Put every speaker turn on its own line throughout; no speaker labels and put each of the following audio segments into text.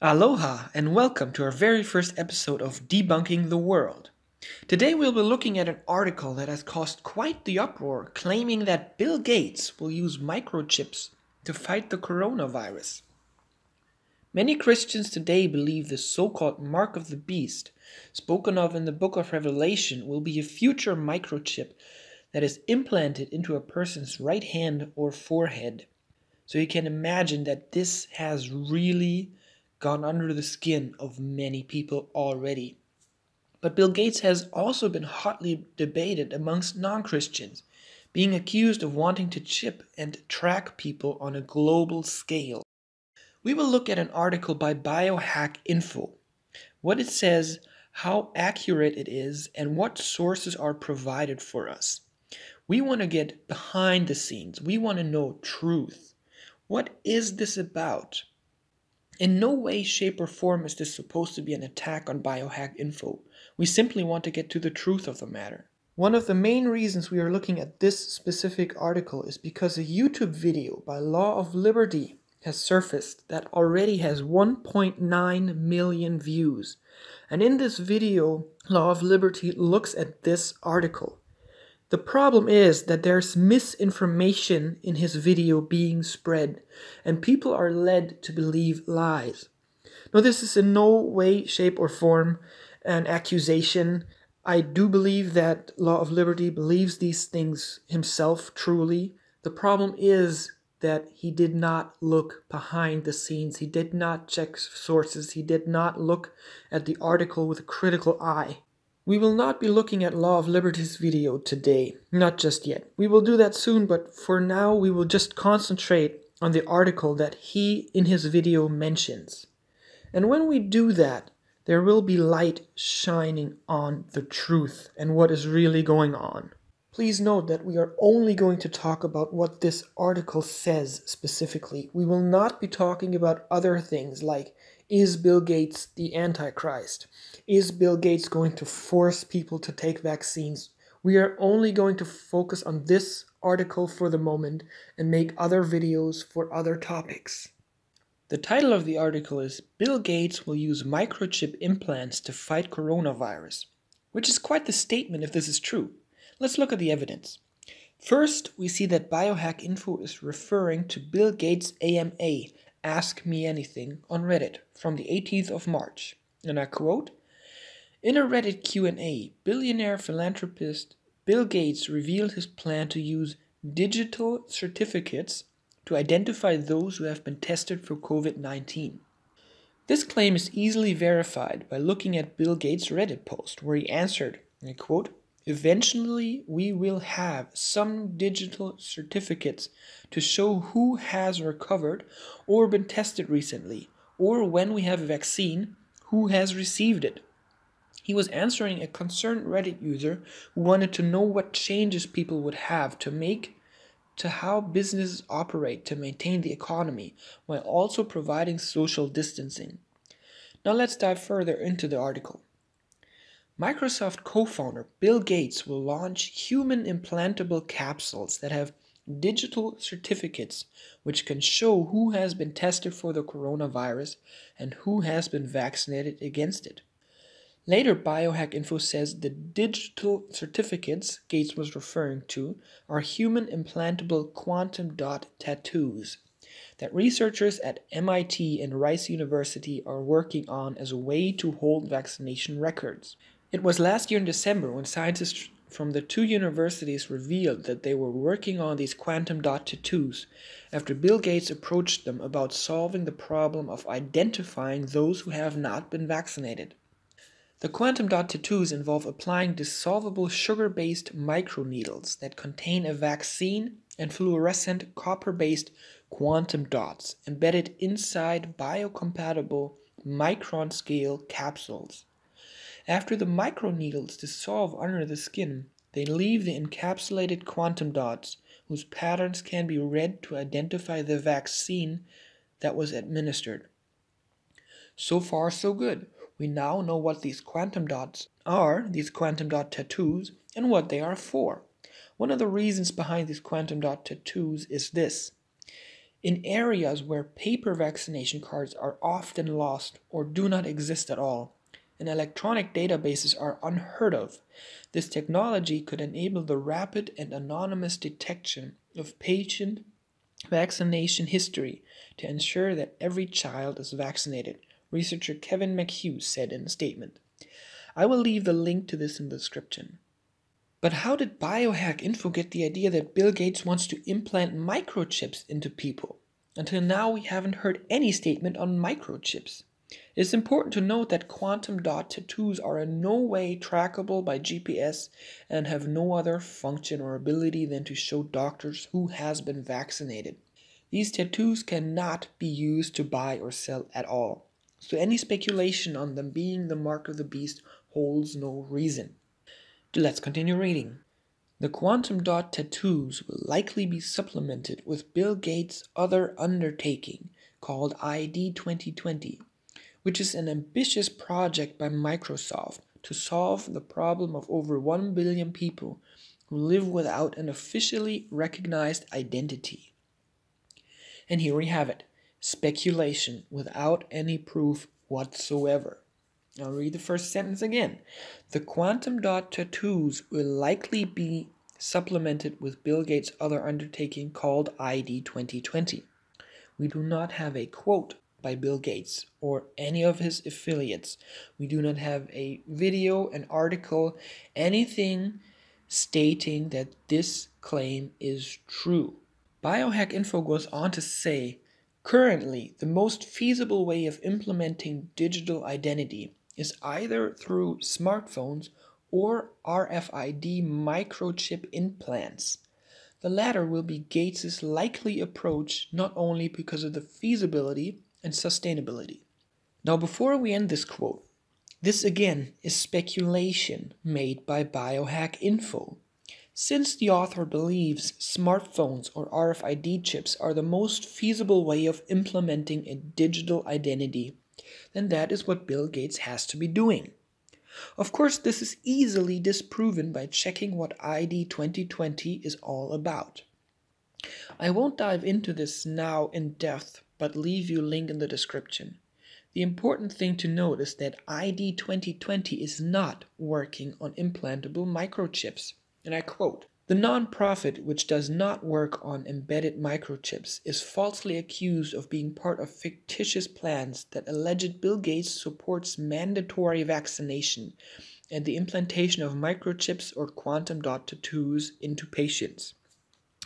Aloha and welcome to our very first episode of Debunking the World. Today we'll be looking at an article that has caused quite the uproar claiming that Bill Gates will use microchips to fight the coronavirus. Many Christians today believe the so called mark of the beast, spoken of in the book of Revelation, will be a future microchip that is implanted into a person's right hand or forehead. So you can imagine that this has really gone under the skin of many people already. But Bill Gates has also been hotly debated amongst non Christians, being accused of wanting to chip and track people on a global scale. We will look at an article by Biohack Info, what it says, how accurate it is, and what sources are provided for us. We want to get behind the scenes, we want to know truth. What is this about? In no way, shape, or form is this supposed to be an attack on biohack info. We simply want to get to the truth of the matter. One of the main reasons we are looking at this specific article is because a YouTube video by Law of Liberty has surfaced that already has 1.9 million views. And in this video, Law of Liberty looks at this article the problem is that there's misinformation in his video being spread, and people are led to believe lies. Now, this is in no way, shape, or form an accusation. I do believe that Law of Liberty believes these things himself truly. The problem is that he did not look behind the scenes, he did not check sources, he did not look at the article with a critical eye. We will not be looking at Law of Liberties video today, not just yet. We will do that soon, but for now we will just concentrate on the article that he in his video mentions. And when we do that, there will be light shining on the truth and what is really going on. Please note that we are only going to talk about what this article says specifically. We will not be talking about other things like is Bill Gates the Antichrist? Is Bill Gates going to force people to take vaccines? We are only going to focus on this article for the moment and make other videos for other topics. The title of the article is Bill Gates will use microchip implants to fight coronavirus, which is quite the statement if this is true. Let's look at the evidence. First, we see that Biohack Info is referring to Bill Gates' AMA, Ask Me Anything on Reddit from the 18th of March, and I quote, in a Reddit Q&A, billionaire philanthropist Bill Gates revealed his plan to use digital certificates to identify those who have been tested for COVID-19. This claim is easily verified by looking at Bill Gates' Reddit post where he answered, I quote, Eventually, we will have some digital certificates to show who has recovered or been tested recently, or when we have a vaccine, who has received it. He was answering a concerned Reddit user who wanted to know what changes people would have to make to how businesses operate to maintain the economy while also providing social distancing. Now let's dive further into the article. Microsoft co-founder Bill Gates will launch human implantable capsules that have digital certificates which can show who has been tested for the coronavirus and who has been vaccinated against it. Later, Biohack Info says the digital certificates Gates was referring to are human implantable quantum dot tattoos that researchers at MIT and Rice University are working on as a way to hold vaccination records. It was last year in December when scientists from the two universities revealed that they were working on these quantum dot tattoos after Bill Gates approached them about solving the problem of identifying those who have not been vaccinated. The quantum dot tattoos involve applying dissolvable sugar based microneedles that contain a vaccine and fluorescent copper based quantum dots embedded inside biocompatible micron scale capsules. After the microneedles dissolve under the skin, they leave the encapsulated quantum dots, whose patterns can be read to identify the vaccine that was administered. So far, so good. We now know what these quantum dots are, these quantum dot tattoos, and what they are for. One of the reasons behind these quantum dot tattoos is this. In areas where paper vaccination cards are often lost or do not exist at all, and electronic databases are unheard of. This technology could enable the rapid and anonymous detection of patient vaccination history to ensure that every child is vaccinated, researcher Kevin McHugh said in a statement. I will leave the link to this in the description. But how did Biohack Info get the idea that Bill Gates wants to implant microchips into people? Until now, we haven't heard any statement on microchips. It's important to note that quantum dot tattoos are in no way trackable by GPS and have no other function or ability than to show doctors who has been vaccinated. These tattoos cannot be used to buy or sell at all, so any speculation on them being the mark of the beast holds no reason. Let's continue reading. The quantum dot tattoos will likely be supplemented with Bill Gates' other undertaking called ID 2020, which is an ambitious project by Microsoft to solve the problem of over 1 billion people who live without an officially recognized identity. And here we have it speculation without any proof whatsoever. I'll read the first sentence again. The quantum dot tattoos will likely be supplemented with Bill Gates' other undertaking called ID 2020. We do not have a quote by Bill Gates or any of his affiliates. We do not have a video, an article, anything stating that this claim is true. Biohack Info goes on to say currently, the most feasible way of implementing digital identity is either through smartphones or RFID microchip implants. The latter will be Gates's likely approach not only because of the feasibility and sustainability. Now, before we end this quote, this again is speculation made by Biohack Info. Since the author believes smartphones or RFID chips are the most feasible way of implementing a digital identity, then that is what Bill Gates has to be doing. Of course, this is easily disproven by checking what ID 2020 is all about. I won't dive into this now in depth but leave you link in the description. The important thing to note is that ID 2020 is not working on implantable microchips. And I quote, the nonprofit which does not work on embedded microchips is falsely accused of being part of fictitious plans that alleged Bill Gates supports mandatory vaccination and the implantation of microchips or quantum dot tattoos into patients.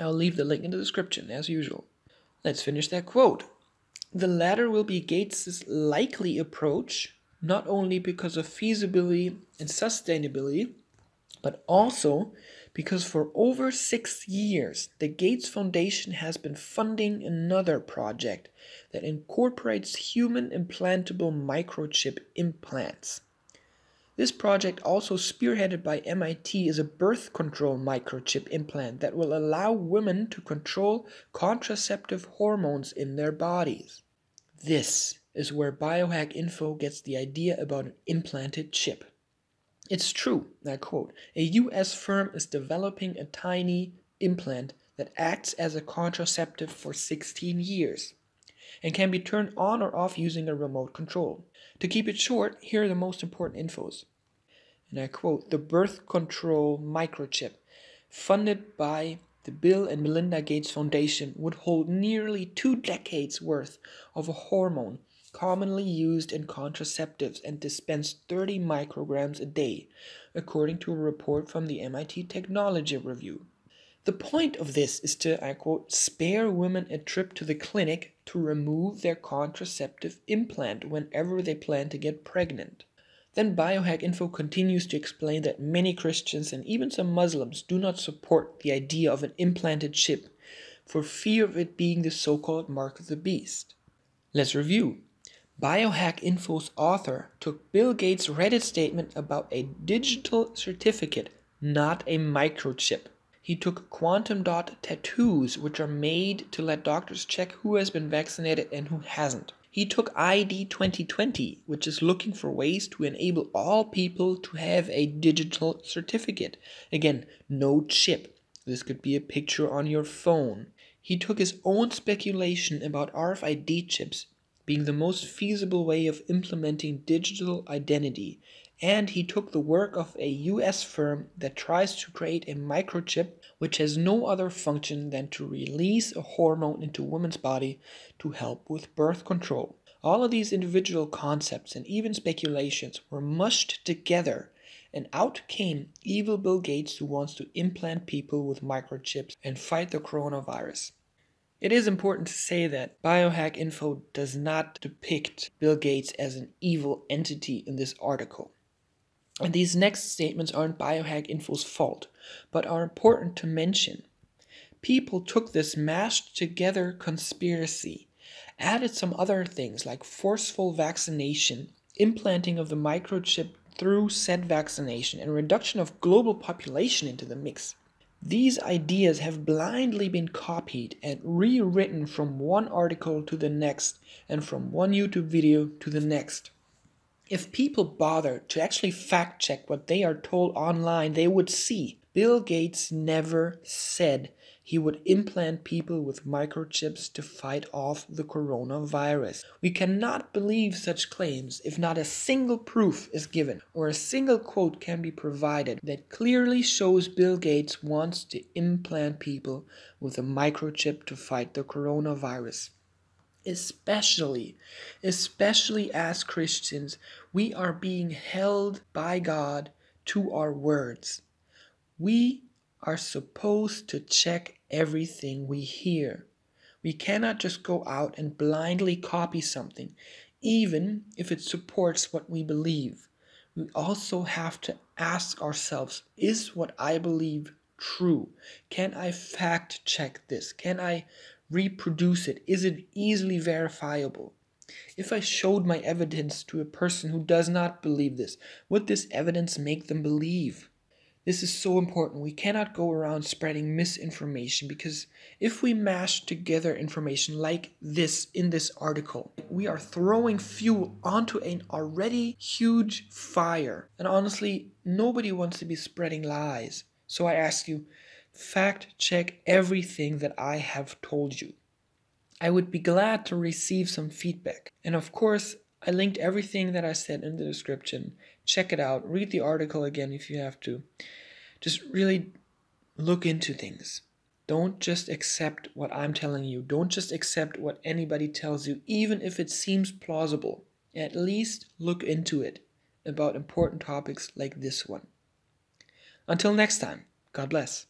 I'll leave the link in the description as usual. Let's finish that quote. The latter will be Gates's likely approach, not only because of feasibility and sustainability, but also because for over six years, the Gates Foundation has been funding another project that incorporates human implantable microchip implants. This project, also spearheaded by MIT, is a birth control microchip implant that will allow women to control contraceptive hormones in their bodies. This is where Biohack Info gets the idea about an implanted chip. It's true, I quote, a US firm is developing a tiny implant that acts as a contraceptive for 16 years and can be turned on or off using a remote control. To keep it short, here are the most important infos. And I quote, the birth control microchip, funded by the Bill and Melinda Gates Foundation, would hold nearly two decades worth of a hormone commonly used in contraceptives and dispense 30 micrograms a day, according to a report from the MIT Technology Review. The point of this is to, I quote, spare women a trip to the clinic to remove their contraceptive implant whenever they plan to get pregnant. Then Biohack Info continues to explain that many Christians and even some Muslims do not support the idea of an implanted chip for fear of it being the so called mark of the beast. Let's review. Biohack Info's author took Bill Gates' Reddit statement about a digital certificate, not a microchip, he took quantum dot tattoos, which are made to let doctors check who has been vaccinated and who hasn't. He took ID 2020, which is looking for ways to enable all people to have a digital certificate. Again, no chip. This could be a picture on your phone. He took his own speculation about RFID chips being the most feasible way of implementing digital identity and he took the work of a US firm that tries to create a microchip which has no other function than to release a hormone into women's body to help with birth control. All of these individual concepts and even speculations were mushed together and out came evil Bill Gates who wants to implant people with microchips and fight the coronavirus. It is important to say that Biohack Info does not depict Bill Gates as an evil entity in this article. And these next statements aren't biohack info's fault, but are important to mention. People took this mashed together conspiracy, added some other things like forceful vaccination, implanting of the microchip through said vaccination, and reduction of global population into the mix. These ideas have blindly been copied and rewritten from one article to the next, and from one YouTube video to the next. If people bother to actually fact check what they are told online, they would see Bill Gates never said he would implant people with microchips to fight off the coronavirus. We cannot believe such claims if not a single proof is given or a single quote can be provided that clearly shows Bill Gates wants to implant people with a microchip to fight the coronavirus especially especially as christians we are being held by God to our words. We are supposed to check everything we hear. We cannot just go out and blindly copy something, even if it supports what we believe. We also have to ask ourselves is what I believe true? Can I fact check this? Can I reproduce it? Is it easily verifiable? If I showed my evidence to a person who does not believe this, would this evidence make them believe? This is so important. We cannot go around spreading misinformation because if we mash together information like this in this article, we are throwing fuel onto an already huge fire. And honestly, nobody wants to be spreading lies. So I ask you, fact check everything that I have told you. I would be glad to receive some feedback. And of course, I linked everything that I said in the description. Check it out, read the article again if you have to. Just really look into things. Don't just accept what I'm telling you. Don't just accept what anybody tells you, even if it seems plausible. At least look into it about important topics like this one. Until next time, God bless.